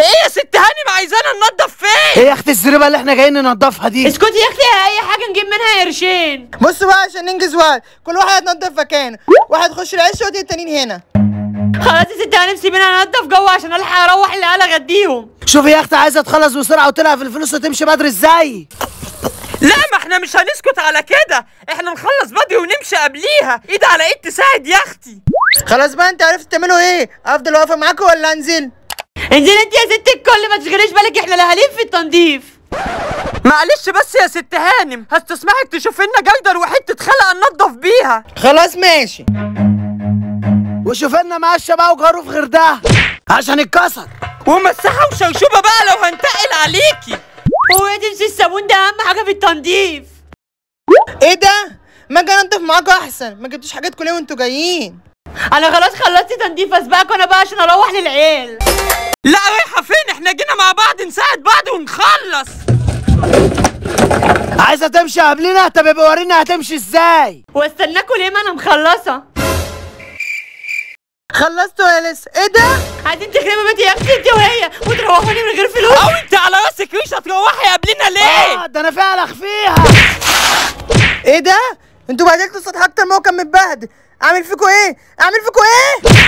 ايه يا ست هانم عايزانا ننضف فين؟ ايه يا اختي الزريبه اللي احنا جايين ننضفها دي؟ اسكتي يا اختي اي حاجه نجيب منها قرشين بصوا بقى عشان ننجز وقت كل واحد ينضف مكانه واحد يخش العش ودي التانيين هنا خلاص يا ست هانم سيبينا انضف جوه عشان الحق اروح العيال اغديهم شوفي يا اختي عايزه تخلص بسرعه وتلعب في الفلوس وتمشي بدري ازاي؟ لا ما احنا مش هنسكت على كده احنا نخلص بدري ونمشي قبليها ايد على ايد تساعد يا اختي خلاص بقى انت عرفت تعملوا ايه افضل واقفه معاكم ولا انزل انزين انت يا ست الكل ما تشغليش بالك احنا الاهاليين في التنظيف معلش بس يا ست هانم هستسمحك تشوف لنا جلدر وحته خلق ننضف بيها خلاص ماشي وشوف لنا معشه بقى وجاروف غير ده عشان اتكسر ومسحه وشوشوبه بقى لو هنتقل عليكي هو تمشي دي مش الصابون ده اهم حاجه في التنظيف ايه ده ما اجي انضف معاكوا احسن ما جبتوش حاجاتكوا ليه وانتوا جايين انا خلاص خلصت تنظيف اسبقكم انا بقى عشان اروح للعيال لا رايحة فين احنا جينا مع بعض نساعد بعض ونخلص عايزة تمشي قبلنا طب ابقى ورينا هتمشي ازاي واستناكوا ليه ما انا مخلصة خلصتوا يا لسه ايه ده؟ عايزين تخربوا بيتي يا اختي انت وهي وتروحوني من غير فلوس او انت على راسك مش هتروحي قبلنا ليه؟ اه ده انا فعلا اخفيها ايه ده؟ انتوا بهدلتوا السطح اكتر ما هو كان متبهدل اعمل فيكوا ايه؟ اعمل فيكوا ايه؟